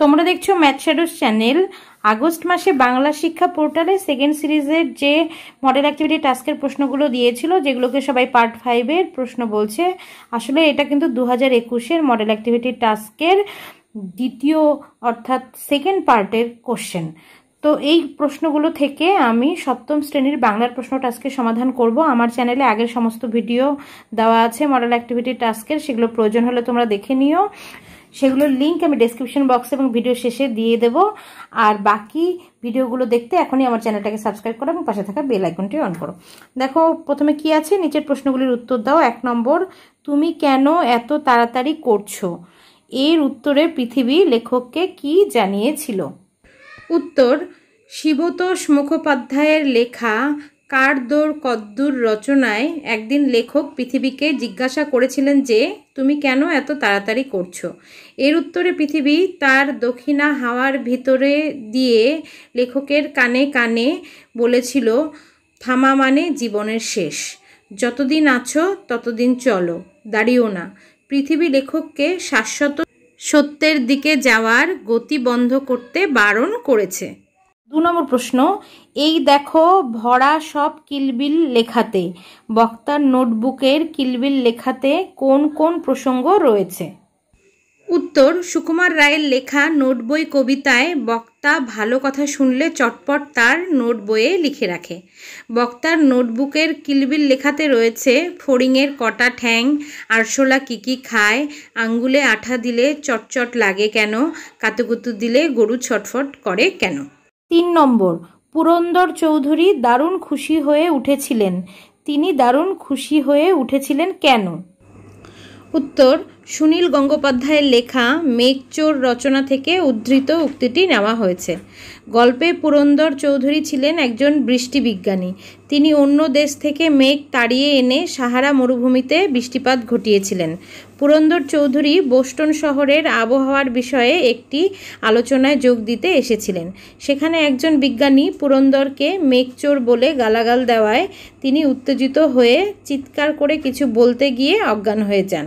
তোমরা দেখছো math shadows channel August মাসে বাংলা শিক্ষা পোর্টালে সেকেন্ড সিরিজের যে মডেল অ্যাক্টিভিটি টাস্কের প্রশ্নগুলো দিয়েছিল যেগুলোকে সবাই পার্ট ফাইভের প্রশ্ন বলছে আসলে এটা কিন্তু দু হাজার একুশের মডেল অ্যাক্টিভিটি টাস্কের দ্বিতীয় অর্থাৎ সেকেন্ড পার্টের কোশ্চেন তো এই প্রশ্নগুলো থেকে আমি সপ্তম শ্রেণীর বাংলার প্রশ্ন টাস্কের সমাধান করব আমার চ্যানেলে আগের সমস্ত ভিডিও দেওয়া আছে মডেল অ্যাক্টিভিটি টাস্কের সেগুলো প্রয়োজন হলে তোমরা দেখে নিও সেগুলোর লিঙ্ক আমি ডিসক্রিপশন বক্সে এবং ভিডিও শেষে দিয়ে দেব আর বাকি ভিডিওগুলো দেখতে এখনই আমার চ্যানেলটাকে সাবস্ক্রাইব করো এবং পাশে থাকা বেল আইকনটি অন করো দেখো প্রথমে কি আছে নিচের প্রশ্নগুলির উত্তর দাও এক নম্বর তুমি কেন এত তাড়াতাড়ি করছো এর উত্তরে পৃথিবী লেখককে কি জানিয়েছিল উত্তর শিবতোষ মুখোপাধ্যায়ের লেখা কারদোর কদ্দুর রচনায় একদিন লেখক পৃথিবীকে জিজ্ঞাসা করেছিলেন যে তুমি কেন এত তাড়াতাড়ি করছো এর উত্তরে পৃথিবী তার দক্ষিণা হাওয়ার ভিতরে দিয়ে লেখকের কানে কানে বলেছিল থামা মানে জীবনের শেষ যতদিন আছো ততদিন চলো দাঁড়িও না পৃথিবী লেখককে শাশ্বত সত্যের দিকে যাওয়ার গতি বন্ধ করতে বারণ করেছে দু নম্বর প্রশ্ন এই দেখো ভরা সব কিলবিল লেখাতে বক্তার নোটবুকের কিলবিল লেখাতে কোন কোন প্রসঙ্গ রয়েছে উত্তর সুকুমার রায়ের লেখা নোট বই কবিতায় বক্তা ভালো কথা শুনলে চটপট তার নোট বইয়ে লিখে রাখে বক্তার নোটবুকের কিলবিল লেখাতে রয়েছে ফড়িংয়ের কটা ঠ্যাং আরশোলা কী কী খায় আঙ্গুলে আঠা দিলে চটচট লাগে কেন কাতুকুতু দিলে গরু ছটফট করে কেন তিন নম্বর পুরন্দর চৌধুরী দারুণ খুশি হয়ে উঠেছিলেন তিনি দারুণ খুশি হয়ে উঠেছিলেন কেন উত্তর সুনীল গঙ্গোপাধ্যায়ের লেখা মেঘচোর রচনা থেকে উদ্ধৃত উক্তিটি নেওয়া হয়েছে গল্পে পুরন্দর চৌধুরী ছিলেন একজন বৃষ্টি বিজ্ঞানী তিনি অন্য দেশ থেকে মেঘ তাড়িয়ে এনে সাহারা মরুভূমিতে বৃষ্টিপাত ঘটিয়েছিলেন পুরন্দর চৌধুরী বোস্টন শহরের আবহাওয়ার বিষয়ে একটি আলোচনায় যোগ দিতে এসেছিলেন সেখানে একজন বিজ্ঞানী পুরন্দরকে মেঘচোর বলে গালাগাল দেওয়ায় তিনি উত্তেজিত হয়ে চিৎকার করে কিছু বলতে গিয়ে অজ্ঞান হয়ে যান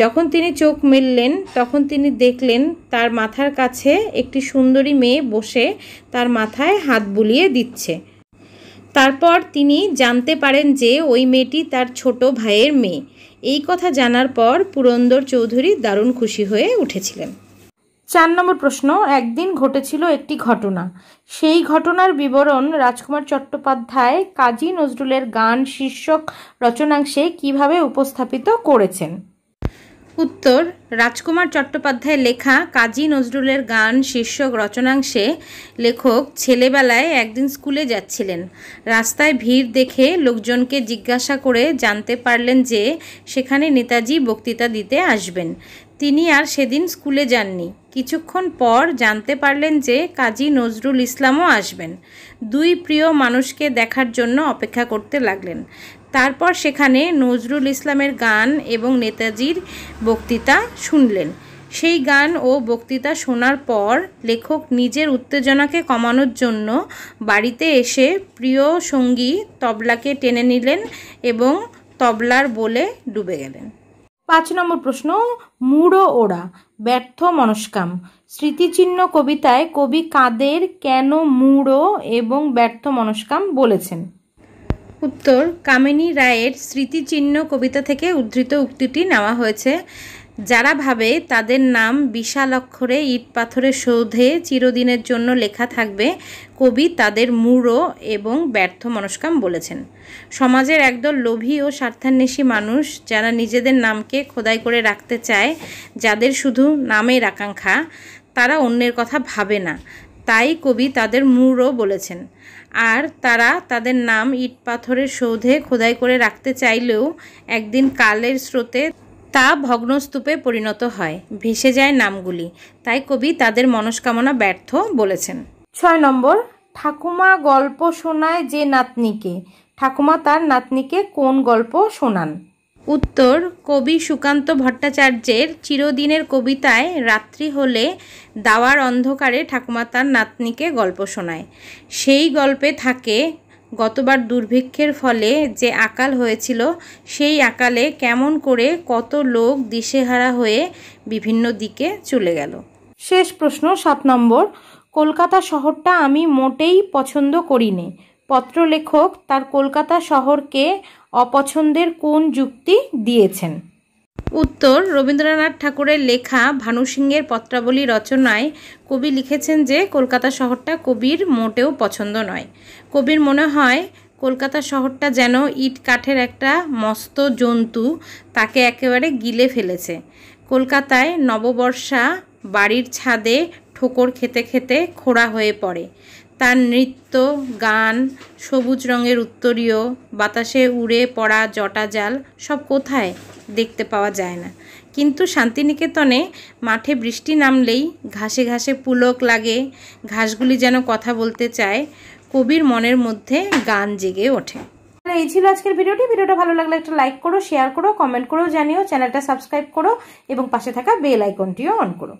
যখন তিনি চোখ মেললেন তখন তিনি দেখলেন তার মাথার কাছে একটি সুন্দরী মেয়ে বসে তার মাথায় হাত বুলিয়ে দিচ্ছে তারপর তিনি জানতে পারেন যে ওই মেয়েটি তার ছোট ভাইয়ের মেয়ে এই কথা জানার পর পুরন্দর চৌধুরী দারুণ খুশি হয়ে উঠেছিলেন চার নম্বর প্রশ্ন একদিন ঘটেছিল একটি ঘটনা সেই ঘটনার বিবরণ রাজকুমার চট্টোপাধ্যায় কাজী নজরুলের গান শীর্ষক রচনাংশে কিভাবে উপস্থাপিত করেছেন উত্তর রাজকুমার চট্টোপাধ্যায় লেখা কাজী নজরুলের গান শীর্ষক রচনাংশে লেখক ছেলেবেলায় একদিন স্কুলে যাচ্ছিলেন রাস্তায় ভিড় দেখে লোকজনকে জিজ্ঞাসা করে জানতে পারলেন যে সেখানে নেতাজি বক্তৃতা দিতে আসবেন তিনি আর সেদিন স্কুলে যাননি কিছুক্ষণ পর জানতে পারলেন যে কাজী নজরুল ইসলামও আসবেন দুই প্রিয় মানুষকে দেখার জন্য অপেক্ষা করতে লাগলেন তারপর সেখানে নজরুল ইসলামের গান এবং নেতাজির বক্তৃতা শুনলেন সেই গান ও বক্তৃতা শোনার পর লেখক নিজের উত্তেজনাকে কমানোর জন্য বাড়িতে এসে প্রিয় সঙ্গী তবলাকে টেনে নিলেন এবং তবলার বলে ডুবে গেলেন পাঁচ নম্বর প্রশ্ন মুড়ো ওড়া ব্যর্থ মনস্কাম স্মৃতিচিহ্ন কবিতায় কবি কাদের কেন মুড়ো এবং ব্যর্থ মনস্কাম বলেছেন উত্তর কামিনী রায়ের স্মৃতিচিহ্ন কবিতা থেকে উদ্ধৃত উক্তিটি নেওয়া হয়েছে যারা ভাবে তাদের নাম বিশাল অক্ষরে ইট পাথরের সৌধে চিরদিনের জন্য লেখা থাকবে কবি তাদের মূঢ় এবং ব্যর্থ মনস্কাম বলেছেন সমাজের একদল লোভী ও স্বার্থান্বেষী মানুষ যারা নিজেদের নামকে খোদাই করে রাখতে চায় যাদের শুধু নামের আকাঙ্ক্ষা তারা অন্যের কথা ভাবে না তাই কবি তাদের মূঢ় বলেছেন আর তারা তাদের নাম ইট পাথরের সৌধে খোদাই করে রাখতে চাইলেও একদিন কালের স্রোতে তা ভগ্নস্তূপে পরিণত হয় ভেসে যায় নামগুলি তাই কবি তাদের মনস্কামনা ব্যর্থ বলেছেন ছয় নম্বর ঠাকুমা গল্প শোনায় যে নাতনিকে ঠাকুমা তার নাতনিকে কোন গল্প শোনান উত্তর কবি সুকান্ত ভট্টাচার্যের চিরদিনের কবিতায় রাত্রি হলে দাওয়ার অন্ধকারে ঠাকুমা তার নাতনিকে গল্প শোনায় সেই গল্পে থাকে গতবার দুর্ভিক্ষের ফলে যে আকাল হয়েছিল সেই আকালে কেমন করে কত লোক দিশেহারা হয়ে বিভিন্ন দিকে চলে গেল শেষ প্রশ্ন সাত নম্বর কলকাতা শহরটা আমি মোটেই পছন্দ করিনি পত্রলেখক তার কলকাতা শহরকে অপছন্দের কোন যুক্তি দিয়েছেন উত্তর রবীন্দ্রনাথ ঠাকুরের লেখা ভানু সিংহের পত্রাবলী রচনায় কবি লিখেছেন যে কলকাতা শহরটা কবির মোটেও পছন্দ নয় কবির মনে হয় কলকাতা শহরটা যেন ইট কাঠের একটা মস্ত জন্তু তাকে একেবারে গিলে ফেলেছে কলকাতায় নববর্ষা বাড়ির ছাদে ঠোকর খেতে খেতে খোড়া হয়ে পড়ে তার নৃত্য গান সবুজ রঙের উত্তরীয় বাতাসে উড়ে পড়া জটা জাল সব কোথায় দেখতে পাওয়া যায় না কিন্তু শান্তিনিকেতনে মাঠে বৃষ্টি নামলেই ঘাসে ঘাসে পুলক লাগে ঘাসগুলি যেন কথা বলতে চায় কবির মনের মধ্যে গান জেগে ওঠে এই ছিল আজকের ভিডিওটি ভিডিওটা ভালো লাগলে একটা লাইক করো শেয়ার করো কমেন্ট করো জানিও চ্যানেলটা সাবস্ক্রাইব করো এবং পাশে থাকা বেল আইকনটিও অন করো